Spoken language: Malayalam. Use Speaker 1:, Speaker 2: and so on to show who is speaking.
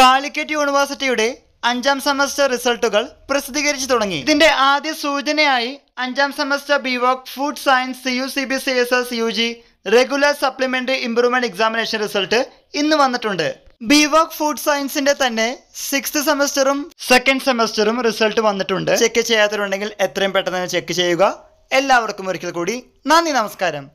Speaker 1: കാലിക്കറ്റ് യൂണിവേഴ്സിറ്റിയുടെ അഞ്ചാം സെമസ്റ്റർ റിസൾട്ടുകൾ പ്രസിദ്ധീകരിച്ചു തുടങ്ങി ഇതിന്റെ ആദ്യ സൂചനയായി അഞ്ചാം semester B Voc food science C U C B C S S U G regular supplementary improvement examination result ഇന്ന് വന്നിട്ടുണ്ട് ബിവോക് ഫുഡ് സയൻസിന്റെ തന്നെ സിക്സ് സെമസ്റ്ററും സെക്കൻഡ് സെമസ്റ്ററും റിസൾട്ട് വന്നിട്ടുണ്ട് ചെക്ക് ചെയ്യാത്തവരുണ്ടെങ്കിൽ എത്രയും പെട്ടെന്ന് ചെക്ക് ചെയ്യുക എല്ലാവർക്കും ഒരിക്കൽ കൂടി നന്ദി നമസ്കാരം